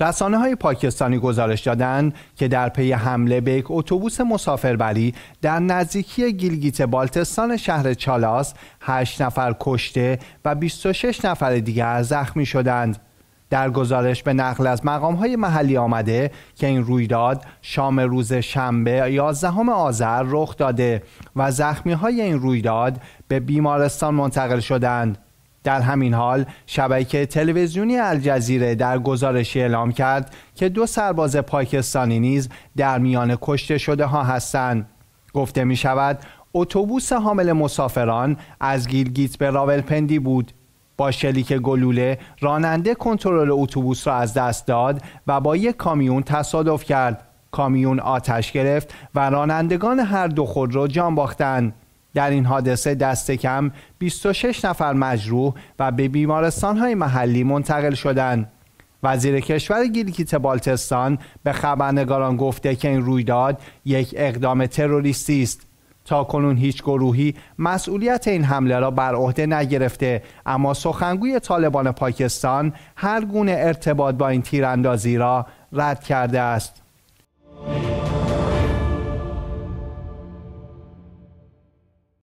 رسانه های پاکستانی گزارش دادند که در پی حمله به یک اتوبوس مسافربری در نزدیکی گیلگیت بالتستان شهر چالاس 8 نفر کشته و 26 نفر دیگر زخمی شدند. در گزارش به نقل از مقام های محلی آمده که این رویداد شام روز شنبه 11 آذر رخ داده و زخمی های این رویداد به بیمارستان منتقل شدند. در همین حال شبکه تلویزیونی الجزیره در گزارشی اعلام کرد که دو سرباز پاکستانی نیز در میان کشته شده ها هستند گفته می شود اتوبوس حامل مسافران از گیلگیت به راولپندی بود با شلیک گلوله راننده کنترل اتوبوس را از دست داد و با یک کامیون تصادف کرد کامیون آتش گرفت و رانندگان هر دو خود را جان باختند در این حادثه دست کم 26 نفر مجروح و به بیمارستان های محلی منتقل شدند. وزیر کشور گیلکیت بالتستان به خبرنگاران گفته که این رویداد یک اقدام تروریستی است تا کنون هیچ گروهی مسئولیت این حمله را بر عهده نگرفته اما سخنگوی طالبان پاکستان هر گونه ارتباط با این تیراندازی را رد کرده است